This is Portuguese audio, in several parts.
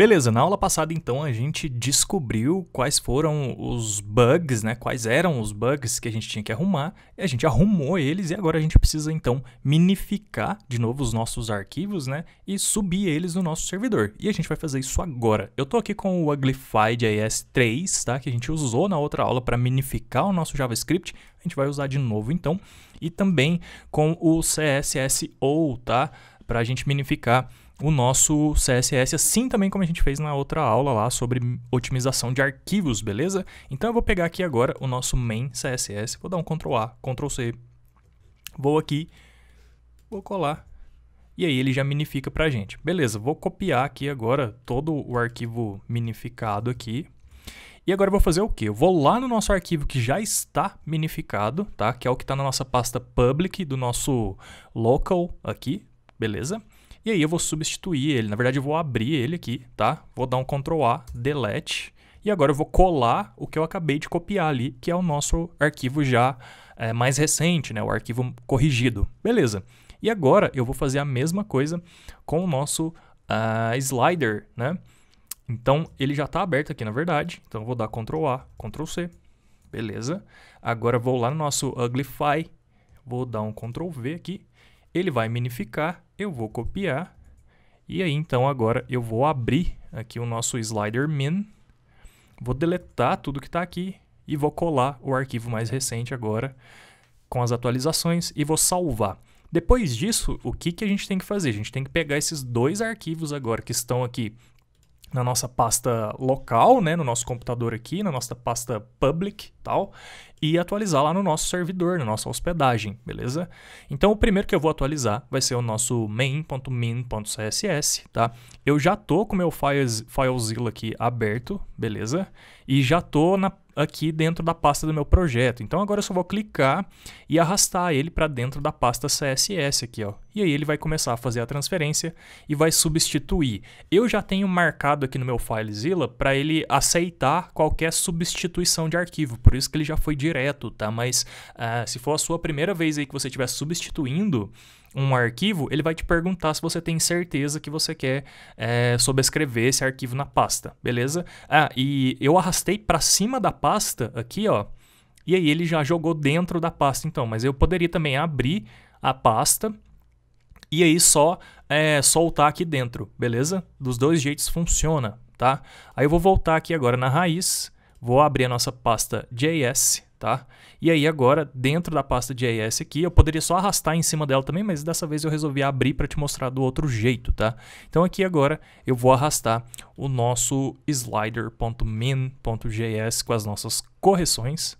Beleza, na aula passada então a gente descobriu quais foram os bugs, né? Quais eram os bugs que a gente tinha que arrumar, e a gente arrumou eles e agora a gente precisa então minificar de novo os nossos arquivos, né? E subir eles no nosso servidor. E a gente vai fazer isso agora. Eu tô aqui com o Uglify 3, tá? Que a gente usou na outra aula para minificar o nosso JavaScript. A gente vai usar de novo então, e também com o CSSO, tá? para a gente minificar o nosso CSS, assim também como a gente fez na outra aula lá sobre otimização de arquivos, beleza? Então eu vou pegar aqui agora o nosso main CSS, vou dar um Ctrl A, Ctrl C, vou aqui, vou colar, e aí ele já minifica para a gente. Beleza, vou copiar aqui agora todo o arquivo minificado aqui, e agora eu vou fazer o que? Eu vou lá no nosso arquivo que já está minificado, tá? Que é o que está na nossa pasta public do nosso local aqui, beleza? E aí eu vou substituir ele, na verdade eu vou abrir ele aqui, tá? Vou dar um Ctrl A, Delete, e agora eu vou colar o que eu acabei de copiar ali, que é o nosso arquivo já é, mais recente, né? o arquivo corrigido, beleza? E agora eu vou fazer a mesma coisa com o nosso uh, slider, né? Então ele já está aberto aqui na verdade, então eu vou dar Ctrl A, Ctrl C, beleza? Agora eu vou lá no nosso Uglify, vou dar um Ctrl V aqui ele vai minificar, eu vou copiar. E aí, então, agora eu vou abrir aqui o nosso slider min. Vou deletar tudo que está aqui e vou colar o arquivo mais recente agora com as atualizações e vou salvar. Depois disso, o que, que a gente tem que fazer? A gente tem que pegar esses dois arquivos agora que estão aqui na nossa pasta local, né, no nosso computador aqui, na nossa pasta public tal, e atualizar lá no nosso servidor, na nossa hospedagem, beleza? Então o primeiro que eu vou atualizar vai ser o nosso main.min.css, tá? Eu já tô com meu files, FileZilla aqui aberto, beleza? E já tô na aqui dentro da pasta do meu projeto. Então agora eu só vou clicar e arrastar ele para dentro da pasta CSS aqui, ó. E aí ele vai começar a fazer a transferência e vai substituir. Eu já tenho marcado aqui no meu FileZilla para ele aceitar qualquer substituição de arquivo, por isso que ele já foi direto, tá? Mas uh, se for a sua primeira vez aí que você estiver substituindo, um arquivo, ele vai te perguntar se você tem certeza que você quer é, sobrescrever esse arquivo na pasta, beleza? Ah, e eu arrastei para cima da pasta pasta aqui, ó. E aí ele já jogou dentro da pasta, então. Mas eu poderia também abrir a pasta e aí só é, soltar aqui dentro, beleza? Dos dois jeitos funciona, tá? Aí eu vou voltar aqui agora na raiz, vou abrir a nossa pasta JS, tá? E aí agora, dentro da pasta de AES aqui, eu poderia só arrastar em cima dela também, mas dessa vez eu resolvi abrir para te mostrar do outro jeito, tá? Então aqui agora eu vou arrastar o nosso slider.min.js com as nossas correções.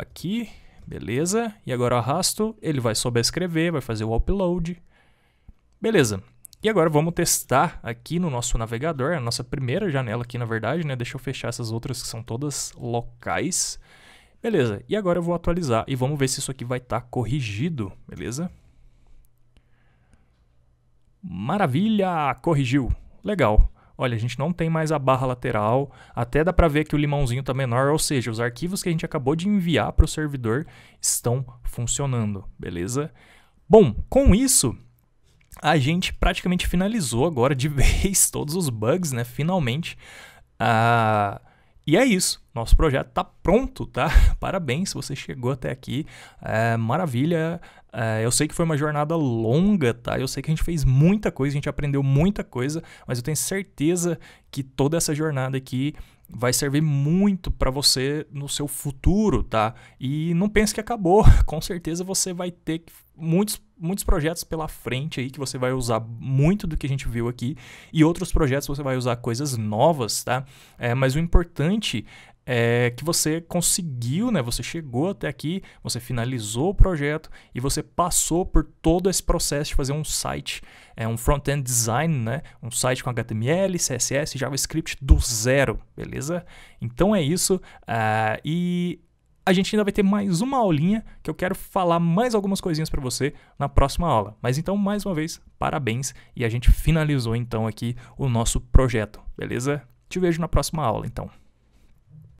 Aqui, beleza. E agora eu arrasto, ele vai sobrescrever, vai fazer o upload. Beleza. E agora vamos testar aqui no nosso navegador, a nossa primeira janela aqui na verdade, né? Deixa eu fechar essas outras que são todas locais. Beleza, e agora eu vou atualizar e vamos ver se isso aqui vai estar tá corrigido, beleza? Maravilha, corrigiu. Legal. Olha, a gente não tem mais a barra lateral, até dá para ver que o limãozinho está menor, ou seja, os arquivos que a gente acabou de enviar para o servidor estão funcionando, beleza? Bom, com isso, a gente praticamente finalizou agora de vez todos os bugs, né? Finalmente. Ah, e é isso. Nosso projeto está pronto, tá? Parabéns se você chegou até aqui. É, maravilha. É, eu sei que foi uma jornada longa, tá? Eu sei que a gente fez muita coisa, a gente aprendeu muita coisa, mas eu tenho certeza que toda essa jornada aqui vai servir muito para você no seu futuro, tá? E não pense que acabou. Com certeza você vai ter muitos, muitos projetos pela frente aí que você vai usar muito do que a gente viu aqui e outros projetos você vai usar coisas novas, tá? É, mas o importante é que você conseguiu, né? Você chegou até aqui, você finalizou o projeto e você passou por todo esse processo de fazer um site, é um front-end design, né? Um site com HTML, CSS, JavaScript do zero, beleza? Então é isso. Uh, e a gente ainda vai ter mais uma aulinha que eu quero falar mais algumas coisinhas para você na próxima aula. Mas então, mais uma vez, parabéns e a gente finalizou então aqui o nosso projeto, beleza? Te vejo na próxima aula, então.